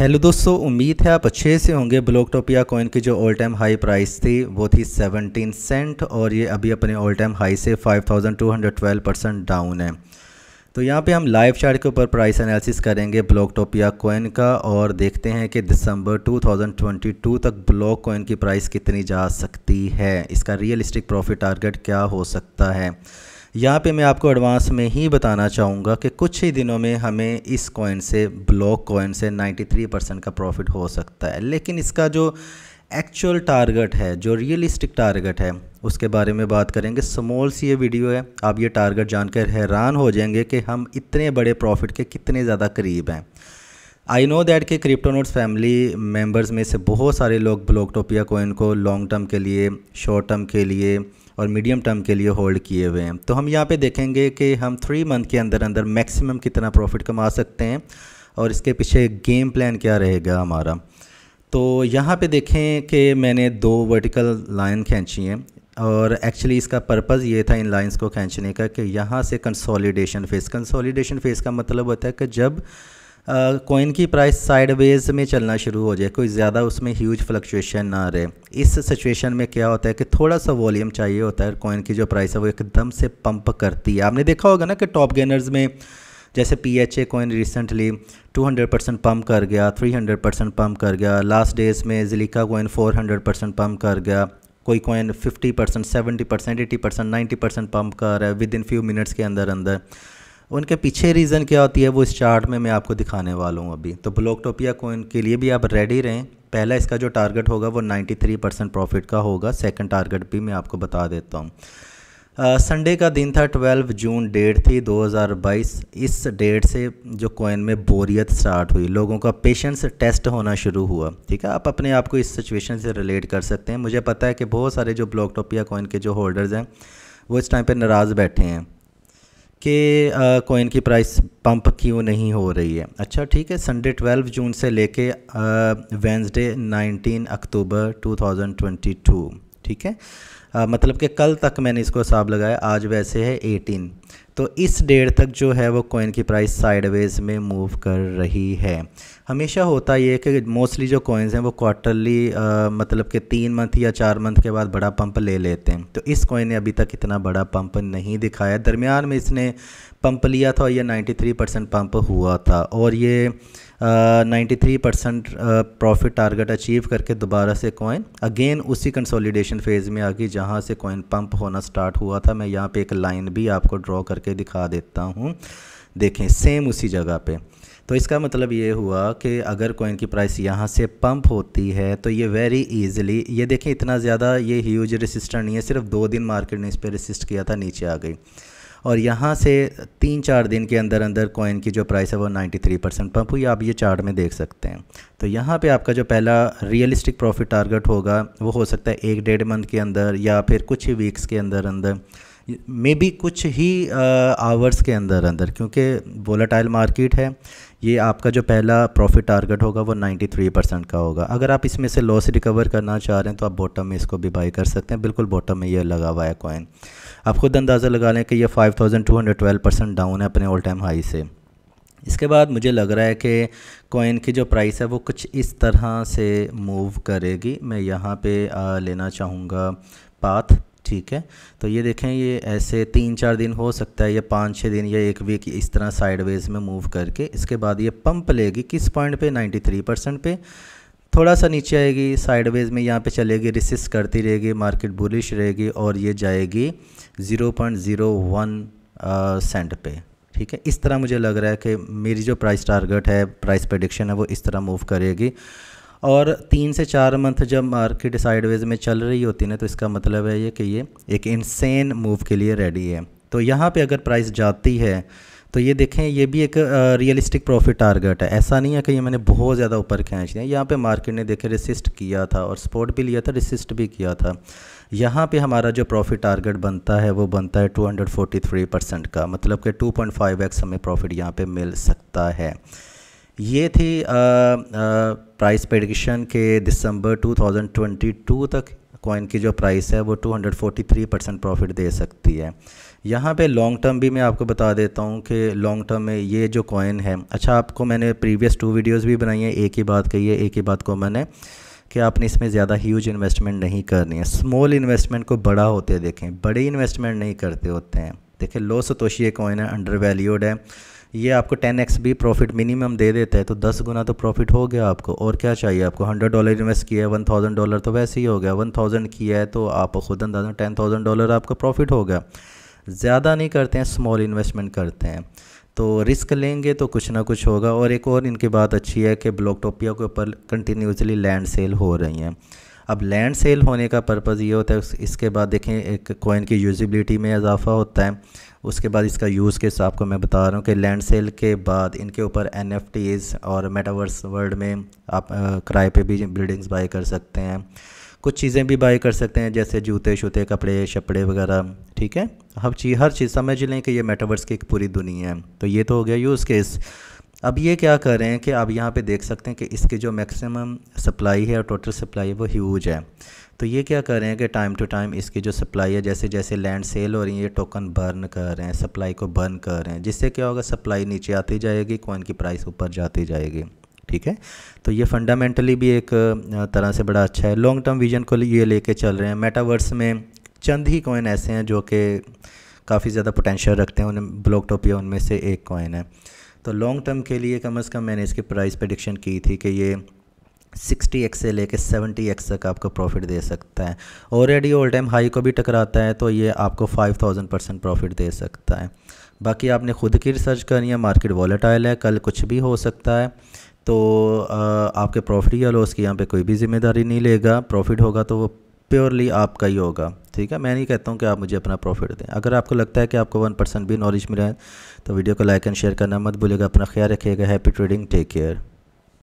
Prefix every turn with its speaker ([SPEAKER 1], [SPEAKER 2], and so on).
[SPEAKER 1] hello दोस्तों उम्मीद है आप अच्छे से होंगे ब्लॉक टोपिया कॉइन की जो ऑल टाइम हाई प्राइस थी वो थी 17 सेंट और ये अभी अपने ऑल टाइम हाई से 5212 परसेंट डाउन है तो यहाँ पे हम लाइव चार्ट के ऊपर प्राइस एनालिसिस करेंगे ब्लॉक टोपिया कॉइन का और देखते हैं कि दिसंबर 2022 तक ब्लॉक कॉइन की प्राइस कितनी जा सकती है इसका रियलिस्टिक प्रॉफिट टारगेट क्या हो सकता है यहाँ पे मैं आपको एडवांस में ही बताना चाहूँगा कि कुछ ही दिनों में हमें इस कॉइन से ब्लॉक कॉइन से 93 परसेंट का प्रॉफिट हो सकता है लेकिन इसका जो एक्चुअल टारगेट है जो रियलिस्टिक टारगेट है उसके बारे में बात करेंगे स्मॉल सी ये वीडियो है आप ये टारगेट जानकर हैरान हो जाएंगे कि हम इतने बड़े प्रॉफिट के कितने ज़्यादा करीब हैं आई नो दैट के क्रिप्टोनोट्स फैमिली मेम्बर्स में से बहुत सारे लोग ब्लॉक टोपिया कोइन को लॉन्ग टर्म के लिए शॉर्ट टर्म के लिए और मीडियम टर्म के लिए होल्ड किए हुए हैं तो हम यहाँ पे देखेंगे कि हम थ्री मंथ के अंदर अंदर मैक्सिमम कितना प्रॉफिट कमा सकते हैं और इसके पीछे गेम प्लान क्या रहेगा हमारा तो यहाँ पे देखें कि मैंने दो वर्टिकल लाइन खींची हैं और एक्चुअली इसका पर्पज़ ये था इन लाइंस को खींचने का कि यहाँ से कंसोलिडेशन फेस कंसोलिडेशन फेस का मतलब होता है कि जब कोइन की प्राइस साइडवेज में चलना शुरू हो जाए कोई ज़्यादा उसमें ह्यूज फ्लक्चुएशन ना रहे इस सिचुएशन में क्या होता है कि थोड़ा सा वॉल्यूम चाहिए होता है कोइन की जो प्राइस है वो एकदम से पंप करती है आपने देखा होगा ना कि टॉप गेनर्स में जैसे P H A coin recently 200 percent pump कर गया 300 परसेंट पम्प कर गया लास्ट डेज में जिलिका कोइन 400 परसेंट पम्प कर गया कोई coin 50 percent seventy percent eighty percent ninety percent pump कर रहा है विद इन फ्यू मिनट्स के अंदर अंदर उनके पीछे रीज़न क्या होती है वो इस चार्ट में मैं आपको दिखाने वाला हूँ अभी तो ब्लॉक टोपिया कोइन के लिए भी आप रेडी रहें पहला इसका जो टारगेट होगा वो 93 परसेंट प्रॉफिट का होगा सेकंड टारगेट भी मैं आपको बता देता हूँ संडे का दिन था 12 जून डेट थी 2022 इस डेट से जो कोइन में बोरियत स्टार्ट हुई लोगों का पेशेंस टेस्ट होना शुरू हुआ ठीक है आप अपने आप को इस सिचुएशन से रिलेट कर सकते हैं मुझे पता है कि बहुत सारे जो ब्लॉक टोपिया कोइन के जो होल्डर्स हैं वो इस टाइम पर नाराज़ बैठे हैं कि कोइन की प्राइस पंप क्यों नहीं हो रही है अच्छा ठीक है संडे 12 जून से लेके वेंसडे 19 अक्टूबर 2022 ठीक है आ, मतलब कि कल तक मैंने इसको हिसाब लगाया आज वैसे है तो इस डेट तक जो है वो कॉइन की प्राइस साइडवेज में मूव कर रही है हमेशा होता ये कि मोस्टली जो कॉइन्स हैं वो क्वार्टरली मतलब कि तीन मंथ या चार मंथ के बाद बड़ा पंप ले लेते हैं तो इस कॉइन ने अभी तक इतना बड़ा पंप नहीं दिखाया दरमियान में इसने पंप लिया था और ये 93 परसेंट पंप हुआ था और ये ninety three percent profit target achieve करके दोबारा से कॉइन अगेन उसी कंसोलिडेशन फेज़ में आ गई जहाँ से कॉइन पंप होना स्टार्ट हुआ था मैं यहाँ पे एक लाइन भी आपको ड्रॉ करके दिखा देता हूँ देखें सेम उसी जगह पे तो इसका मतलब ये हुआ कि अगर कोइन की प्राइस यहाँ से पंप होती है तो ये वेरी इजीली ये देखें इतना ज़्यादा ये ह्यूज रेसिस्टर नहीं है सिर्फ दो दिन मार्केट ने इस पर रेसिस्ट किया था नीचे आ गई और यहाँ से तीन चार दिन के अंदर अंदर कॉइन की जो प्राइस है वो 93 परसेंट पम्प हुई आप ये चार्ट में देख सकते हैं तो यहाँ पे आपका जो पहला रियलिस्टिक प्रॉफिट टारगेट होगा वो हो सकता है एक डेढ़ मंथ के अंदर या फिर कुछ ही वीक्स के अंदर अंदर मे बी कुछ ही आवर्स के अंदर अंदर क्योंकि वोलाटाइल मार्केट है ये आपका जो पहला प्रॉफिट टारगेट होगा वो 93 परसेंट का होगा अगर आप इसमें से लॉस रिकवर करना चाह रहे हैं तो आप बॉटम में इसको भी बाई कर सकते हैं बिल्कुल बॉटम में ये लगा हुआ है कॉइन आप खुद अंदाज़ा लगा लें कि ये 5212 परसेंट डाउन है अपने ऑल टाइम हाई से इसके बाद मुझे लग रहा है कि कॉइन की जो प्राइस है वो कुछ इस तरह से मूव करेगी मैं यहाँ पे आ, लेना चाहूँगा पाथ ठीक है तो ये देखें ये ऐसे तीन चार दिन हो सकता है या पाँच छः दिन या एक वीक इस तरह साइडवेज में मूव करके इसके बाद ये पंप लेगी किस पॉइंट पे 93 परसेंट पे थोड़ा सा नीचे आएगी साइडवेज में यहाँ पे चलेगी रिसिस करती रहेगी मार्केट बुलिश रहेगी और ये जाएगी 0.01 सेंट पे ठीक है इस तरह मुझे लग रहा है कि मेरी जो प्राइस टारगेट है प्राइस प्रडिक्शन है वो इस तरह मूव करेगी और तीन से चार मंथ जब मार्केट साइडवेज में चल रही होती ना तो इसका मतलब है ये कि ये एक इंसेन मूव के लिए रेडी है तो यहाँ पर अगर प्राइस जाती है तो ये देखें ये भी एक रियलिस्टिक प्रॉफिट टारगेट है ऐसा नहीं है कि ये मैंने बहुत ज़्यादा ऊपर खींच लिया यहाँ पे मार्केट ने देखे रिसिस्ट किया था और सपोर्ट भी लिया था रिसिस्ट भी किया था यहाँ पे हमारा जो प्रॉफिट टारगेट बनता है वो बनता है 243 परसेंट का मतलब कि एक्स हमें प्रॉफिट यहाँ पे मिल सकता है ये थी प्राइस प्रडिक्शन के दिसंबर 2022 तक कॉइन की जो प्राइस है वो 243 परसेंट प्रॉफिट दे सकती है यहाँ पे लॉन्ग टर्म भी मैं आपको बता देता हूँ कि लॉन्ग टर्म में ये जो कॉइन है अच्छा आपको मैंने प्रीवियस टू वीडियोस भी बनाई है एक ही बात कही है एक ही बात को मैंने कि आपने इसमें ज़्यादा ह्यूज इन्वेस्टमेंट नहीं करनी है स्मॉल इन्वेस्टमेंट को बड़ा होते देखें बड़े इन्वेस्टमेंट नहीं करते होते हैं देखें लो सतोशी कॉइन है अंडर वैल्यूड है ये आपको टेन एक्स भी प्रॉफिट मिनिमम दे देता है तो दस गुना तो प्रॉफिट हो गया आपको और क्या चाहिए आपको हंड्रेड डॉलर इन्वेस्ट किया है वन थाउजेंड डॉलर तो वैसे ही हो गया वन थाउजेंड किया है तो आप खुद अंदाजा टेन थाउजेंड डॉलर आपका प्रॉफिट हो गया ज़्यादा नहीं करते हैं स्मॉल इन्वेस्टमेंट करते हैं तो रिस्क लेंगे तो कुछ ना कुछ होगा और एक और इनकी बात अच्छी है कि टोपिया के ऊपर कंटिन्यूसली लैंड सेल हो रही हैं अब लैंड सेल होने का पर्पज़ ये होता है इसके बाद देखें एक कोइन की यूजिबिलिटी में इजाफा होता है उसके बाद इसका यूज़ केस आपको मैं बता रहा हूँ कि लैंड सेल के बाद इनके ऊपर एन और मेटावर्स वर्ल्ड में आप किराए पर भी बिल्डिंग्स बाई कर सकते हैं कुछ चीज़ें भी बाई कर सकते हैं जैसे जूते शूते कपड़े शपड़े वगैरह ठीक है हर चीज़ हर चीज़ समझ लें कि ये मेटावर्स की एक पूरी दुनिया है तो ये तो हो गया यूज़ केस अब ये क्या कर रहे हैं कि आप यहाँ पे देख सकते हैं कि इसकी जो मैक्सिमम सप्लाई है और टोटल सप्लाई वो ह्यूज है तो ये क्या कर रहे हैं कि टाइम टू टाइम इसकी जो सप्लाई है जैसे जैसे लैंड सेल हो रही है ये टोकन बर्न कर रहे हैं सप्लाई को बर्न कर रहे हैं जिससे क्या होगा सप्लाई नीचे आती जाएगी कॉइन की प्राइस ऊपर जाती जाएगी ठीक है तो ये फंडामेंटली भी एक तरह से बड़ा अच्छा है लॉन्ग टर्म विजन को ये लेके चल रहे हैं मेटावर्स में चंद ही कॉइन ऐसे हैं जो कि काफ़ी ज़्यादा पोटेंशियल रखते हैं उन्हें ब्लॉक टोपिया उनमें से एक कॉइन है तो लॉन्ग टर्म के लिए कम अज़ कम मैंने इसकी प्राइस प्रडिक्शन की थी कि ये सिक्सटी एक्स से लेके सेवेंटी एक्स तक आपको प्रॉफिट दे सकता है ऑलरेडी ऑल टाइम हाई को भी टकराता है तो ये आपको फाइव थाउजेंड परसेंट प्रॉफिट दे सकता है बाकी आपने खुद की रिसर्च करनी है मार्केट वॉलेटाइल है कल कुछ भी हो सकता है तो आपके प्रॉफिट या लॉस की यहाँ पे कोई भी जिम्मेदारी नहीं लेगा प्रॉफिट होगा तो वो प्योरली आपका ही होगा ठीक है मैं नहीं कहता हूँ कि आप मुझे अपना प्रॉफिट दें अगर आपको लगता है कि आपको वन परसेंट भी नॉलेज मिला है तो वीडियो को लाइक एंड शेयर करना मत भूलेगा अपना ख्याल रखिएगा हैप्पी ट्रेडिंग टेक केयर